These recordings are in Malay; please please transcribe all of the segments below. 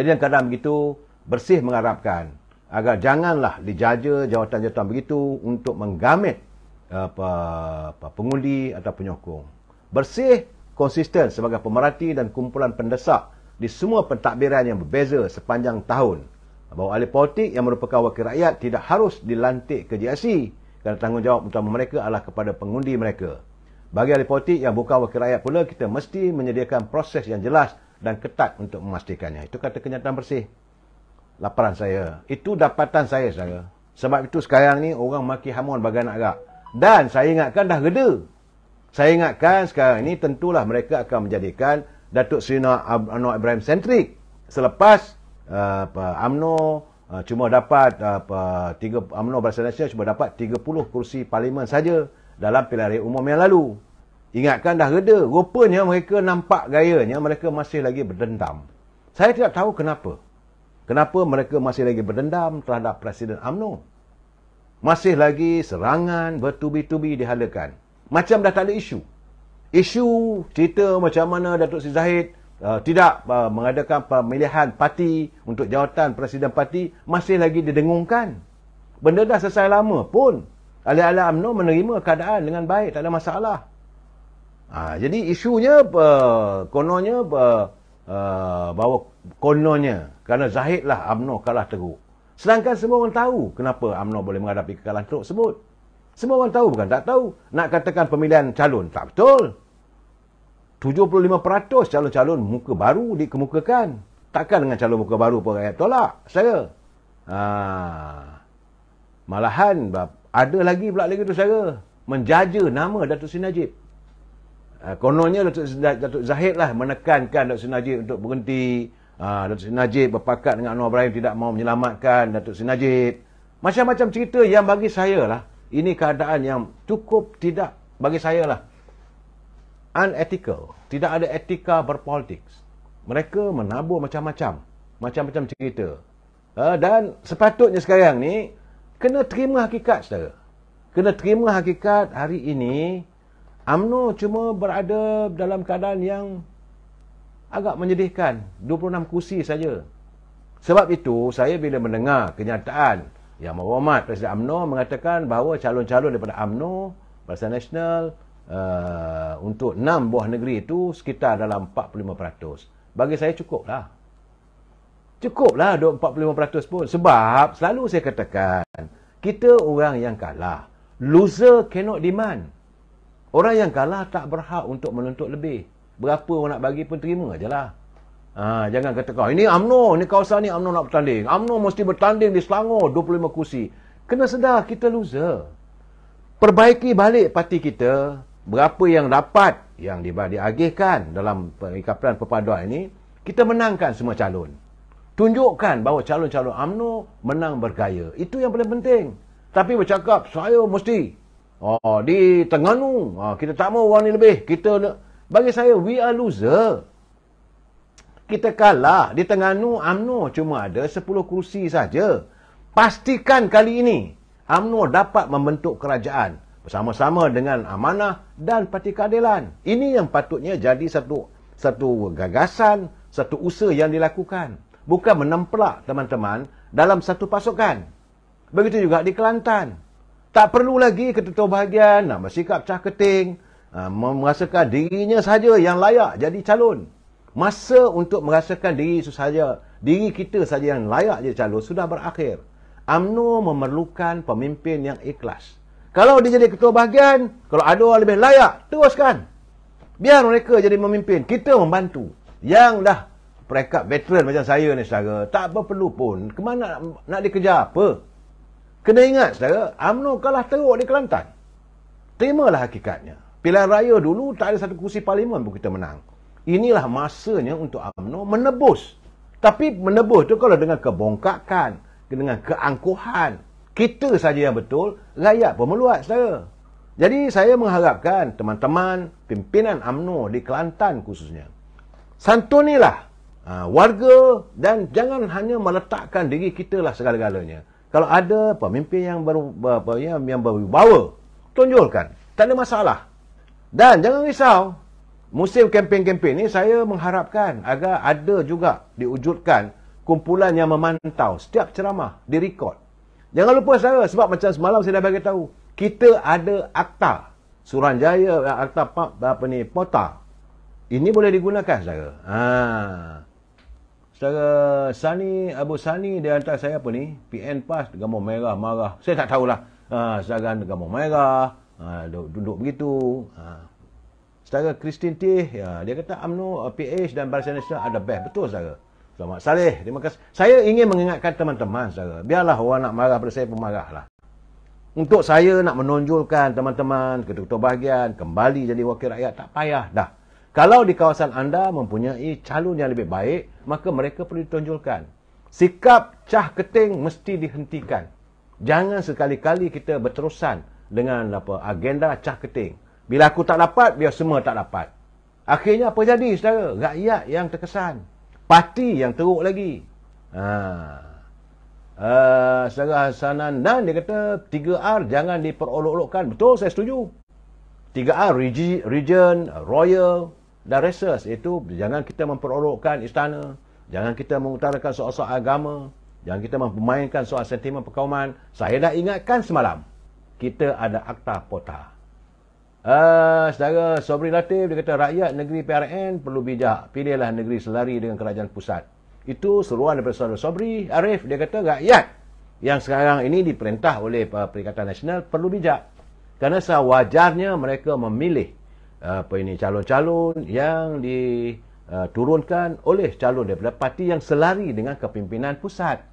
Jadi yang kadang begitu bersih mengharapkan agar janganlah dijaja jawatan-jawatan begitu untuk menggamit eh, apa, apa pengundi atau penyokong. Bersih konsisten sebagai pemerhati dan kumpulan pendesak di semua pentadbiran yang berbeza sepanjang tahun. Bahawa ahli politik yang merupakan wakil rakyat tidak harus dilantik ke GRC e kerana tanggungjawab utama mereka adalah kepada pengundi mereka. Bagi ahli politik yang bukan wakil rakyat pula, kita mesti menyediakan proses yang jelas dan ketat untuk memastikannya. Itu kata kenyataan bersih. Laparan saya. Itu dapatan saya, saya. Sebab itu sekarang ni orang maki hamun bagai anak rak. Dan saya ingatkan dah reda. Saya ingatkan sekarang ini tentulah mereka akan menjadikan Datuk Seri Anwar Ibrahim sentrik. Selepas eh, apa, uh, cuma dapat eh, apa, uh, tiga, UMNO Barisan Nasional cuma dapat 30 kursi parlimen saja dalam pilihan umum yang lalu. Ingatkan dah reda. Rupanya mereka nampak gayanya mereka masih lagi berdendam. Saya tidak tahu kenapa. Kenapa mereka masih lagi berdendam terhadap Presiden UMNO. Masih lagi serangan bertubi-tubi dihalakan. Macam dah tak ada isu. Isu cerita macam mana Datuk Seri Zahid uh, tidak uh, mengadakan pemilihan parti untuk jawatan Presiden Parti masih lagi didengungkan. Benda dah selesai lama pun. Alih-alih UMNO menerima keadaan dengan baik. Tak ada masalah. Ha, jadi isunya uh, kononnya uh, e, bahawa kononnya kerana zahidlah UMNO kalah teruk. Sedangkan semua orang tahu kenapa UMNO boleh menghadapi kekalahan teruk sebut. Semua orang tahu bukan tak tahu. Nak katakan pemilihan calon tak betul. 75% calon-calon muka baru dikemukakan. Takkan dengan calon muka baru pun rakyat tolak. Saya. Ha. Malahan ada lagi pula lagi tu saya. Menjaja nama Datuk Sri Najib. Ah, kononnya Datuk, Datuk Zahid lah menekankan Datuk Sin Najib untuk berhenti. Ah, Datuk Sin Najib berpakat dengan Anwar Ibrahim tidak mau menyelamatkan Datuk Sin Najib. Macam-macam cerita yang bagi saya lah. Ini keadaan yang cukup tidak bagi saya lah. Unethical. Tidak ada etika berpolitik. Mereka menabur macam-macam. Macam-macam cerita. Ah, dan sepatutnya sekarang ni, kena terima hakikat saudara. Kena terima hakikat hari ini, UMNO cuma berada dalam keadaan yang agak menyedihkan 26 kursi saja sebab itu saya bila mendengar kenyataan yang berhormat Presiden UMNO mengatakan bahawa calon-calon daripada UMNO Barisan Nasional uh, untuk 6 buah negeri itu sekitar dalam 45% bagi saya cukuplah cukuplah 45% pun sebab selalu saya katakan kita orang yang kalah loser cannot demand Orang yang kalah tak berhak untuk menuntut lebih. Berapa orang nak bagi pun terima aja lah. Ha, jangan kata kau, ini UMNO, ini kawasan ni UMNO nak bertanding. UMNO mesti bertanding di Selangor 25 kursi. Kena sedar, kita loser. Perbaiki balik parti kita, berapa yang dapat yang diagihkan dalam perikapan perpaduan ini, kita menangkan semua calon. Tunjukkan bahawa calon-calon UMNO menang bergaya. Itu yang paling penting. Tapi bercakap, saya mesti Oh, oh di Terengganu. Oh, kita tak mahu orang ni lebih. Kita bagi saya we are loser. Kita kalah di tengah Terengganu UMNO cuma ada 10 kursi saja. Pastikan kali ini UMNO dapat membentuk kerajaan bersama-sama dengan amanah dan parti keadilan. Ini yang patutnya jadi satu satu gagasan, satu usaha yang dilakukan. Bukan menemplak teman-teman dalam satu pasukan. Begitu juga di Kelantan. Tak perlu lagi ketua bahagian nak bersikap caketing, keting, ah, merasakan dirinya saja yang layak jadi calon. Masa untuk merasakan diri itu saja, diri kita saja yang layak jadi calon sudah berakhir. AMNO memerlukan pemimpin yang ikhlas. Kalau dia jadi ketua bahagian, kalau ada orang lebih layak, teruskan. Biar mereka jadi memimpin. Kita membantu. Yang dah perekat veteran macam saya ni saudara, tak perlu pun. Kemana nak, nak dikejar apa? Kena ingat, saudara, UMNO kalah teruk di Kelantan. Terimalah hakikatnya. Pilihan raya dulu, tak ada satu kursi parlimen pun kita menang. Inilah masanya untuk UMNO menebus. Tapi menebus tu kalau dengan kebongkakan, dengan keangkuhan. Kita saja yang betul, rakyat pun meluat, saudara. Jadi saya mengharapkan teman-teman pimpinan UMNO di Kelantan khususnya. Santunilah ah, warga dan jangan hanya meletakkan diri kita lah segala-galanya. Kalau ada pemimpin yang baru apa ya, yang yang berwibawa, tunjukkan. Tak ada masalah. Dan jangan risau. Musim kempen-kempen ni saya mengharapkan agar ada juga diwujudkan kumpulan yang memantau setiap ceramah, direkod. Jangan lupa saya sebab macam semalam saya dah bagi tahu, kita ada akta Suranjaya eh, akta apa, apa ni, Pota. Ini boleh digunakan saya. Ha. Saya Sani, Abu Sani dia hantar saya apa ni? PN PAS, gambar merah, marah. Saya tak tahulah. Ha, Saya gambar merah, ha, duduk, duduk begitu. Ha. Saudara Christine T, ya, dia kata amno PH uh, dan Barisan Nasional ada best. Betul saudara. Selamat Saleh. Terima kasih. Saya ingin mengingatkan teman-teman saudara. Biarlah orang nak marah pada saya pun marahlah. Untuk saya nak menonjolkan teman-teman, ketua-ketua bahagian, kembali jadi wakil rakyat, tak payah dah. Kalau di kawasan anda mempunyai calon yang lebih baik, maka mereka perlu ditonjolkan. Sikap cah keting mesti dihentikan. Jangan sekali-kali kita berterusan dengan apa agenda cah keting. Bila aku tak dapat, biar semua tak dapat. Akhirnya apa jadi, saudara? Rakyat yang terkesan. Parti yang teruk lagi. Ha. Uh, saudara Hassanan Nan, dia kata 3R jangan diperolok-olokkan. Betul, saya setuju. 3R, region, royal, dan reses iaitu jangan kita memperorokkan istana, jangan kita mengutarakan soal-soal agama, jangan kita mempermainkan soal sentimen perkauman. Saya dah ingatkan semalam, kita ada akta pota. Uh, saudara Sobri Latif, dia kata rakyat negeri PRN perlu bijak. Pilihlah negeri selari dengan kerajaan pusat. Itu seruan daripada saudara Sobri Arif, dia kata rakyat yang sekarang ini diperintah oleh ah, Perikatan Nasional perlu bijak. Kerana sewajarnya mereka memilih apa ini calon-calon yang diturunkan oleh calon daripada parti yang selari dengan kepimpinan pusat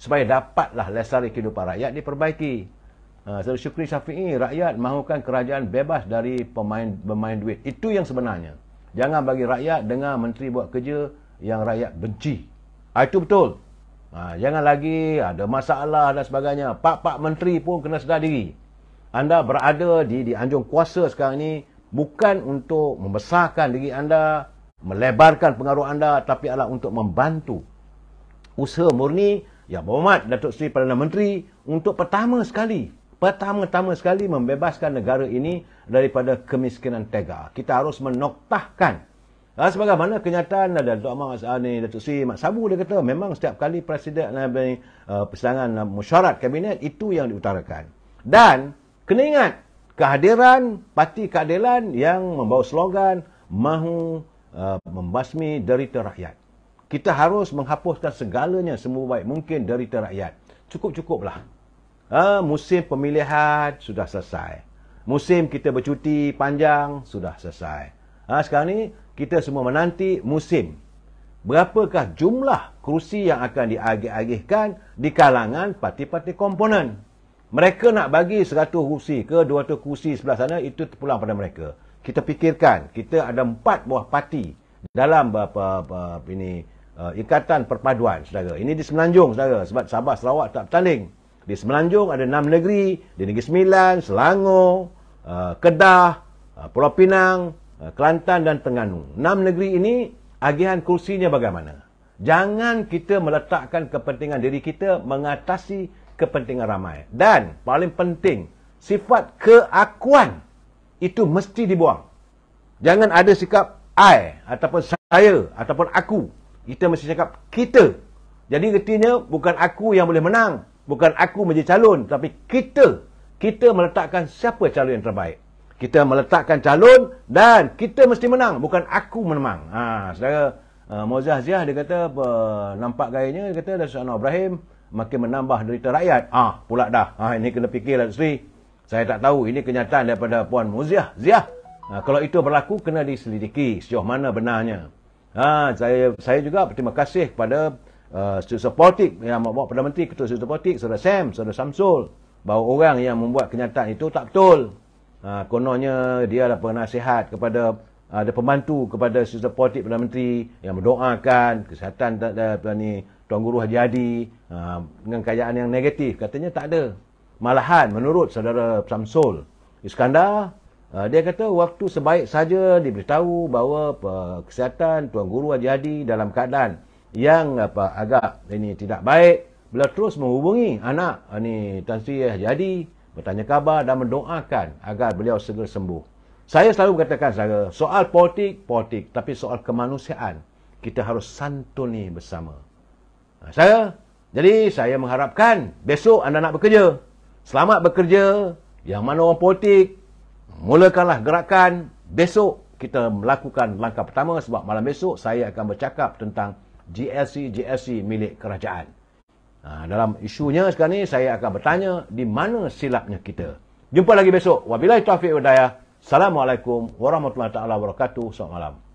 supaya dapatlah lestari kehidupan rakyat diperbaiki. Uh, Syukri Syafi'i, rakyat mahukan kerajaan bebas dari pemain bermain duit. Itu yang sebenarnya. Jangan bagi rakyat dengar menteri buat kerja yang rakyat benci. Ha, itu betul. Ha, jangan lagi ada masalah dan sebagainya. Pak-pak menteri pun kena sedar diri. Anda berada di di anjung kuasa sekarang ini bukan untuk membesarkan diri anda, melebarkan pengaruh anda, tapi adalah untuk membantu usaha murni yang berhormat Datuk Seri Perdana Menteri untuk pertama sekali, pertama-tama sekali membebaskan negara ini daripada kemiskinan tega. Kita harus menoktahkan Ha, sebagaimana kenyataan ada Datuk Ahmad Mas'ah ni, Datuk Seri Mak Sabu dia kata memang setiap kali Presiden uh, persidangan uh, kabinet itu yang diutarakan. Dan kena ingat kehadiran parti keadilan yang membawa slogan mahu uh, membasmi derita rakyat. Kita harus menghapuskan segalanya semua baik mungkin derita rakyat. Cukup-cukuplah. Uh, musim pemilihan sudah selesai. Musim kita bercuti panjang sudah selesai. Uh, sekarang ni kita semua menanti musim. Berapakah jumlah kerusi yang akan diagih-agihkan di kalangan parti-parti komponen? Mereka nak bagi 100 kursi ke 200 kursi sebelah sana, itu terpulang pada mereka. Kita fikirkan, kita ada empat buah parti dalam apa, eh, apa, apa, ini uh, ikatan perpaduan, saudara. Ini di Semenanjung, saudara. Sebab Sabah, Sarawak tak bertanding. Di Semenanjung ada enam negeri, di Negeri Sembilan, Selangor, uh, Kedah, uh, Pulau Pinang, uh, Kelantan dan Tengganu. Enam negeri ini, agihan kursinya bagaimana? Jangan kita meletakkan kepentingan diri kita mengatasi kepentingan ramai. Dan paling penting, sifat keakuan itu mesti dibuang. Jangan ada sikap I ataupun saya ataupun aku. Kita mesti cakap kita. Jadi ertinya bukan aku yang boleh menang. Bukan aku menjadi calon. Tapi kita. Kita meletakkan siapa calon yang terbaik. Kita meletakkan calon dan kita mesti menang. Bukan aku menang. Ha, saudara uh, eh, Mozah Ziyah dia kata nampak gayanya. Dia kata Dasar Anwar Ibrahim makin menambah derita rakyat. Ah, pula dah. Ah, ini kena fikirlah Sri. Saya tak tahu ini kenyataan daripada Puan Muziah. Ziah. Ha, kalau itu berlaku kena diselidiki sejauh mana benarnya. Ah, saya saya juga berterima kasih kepada uh, ah, Supportik yang membawa Perdana Menteri Ketua Supportik Saudara Sam, Saudara Samsul bahawa orang yang membuat kenyataan itu tak betul. Ha, kononnya dia adalah penasihat kepada ada pembantu kepada Sister Politik Perdana Menteri yang mendoakan kesihatan daripada ni Tuan Guru Haji Hadi ha, dengan kajian yang negatif katanya tak ada. Malahan menurut saudara Samsul Iskandar ha, dia kata waktu sebaik saja diberitahu bahawa kesihatan Tuan Guru Haji Hadi dalam keadaan yang apa agak ini tidak baik beliau terus menghubungi anak ha, ni Tan Sri Haji Hadi bertanya khabar dan mendoakan agar beliau segera sembuh. Saya selalu katakan saudara, soal politik, politik. Tapi soal kemanusiaan, kita harus santuni bersama. Ha, saya, jadi saya mengharapkan besok anda nak bekerja. Selamat bekerja. Yang mana orang politik, mulakanlah gerakan. Besok kita melakukan langkah pertama sebab malam besok saya akan bercakap tentang GSC GSC milik kerajaan. Ha, dalam isunya sekarang ni, saya akan bertanya di mana silapnya kita. Jumpa lagi besok. Wabilai Taufiq Udayah. Assalamualaikum warahmatullahi wabarakatuh. Selamat malam.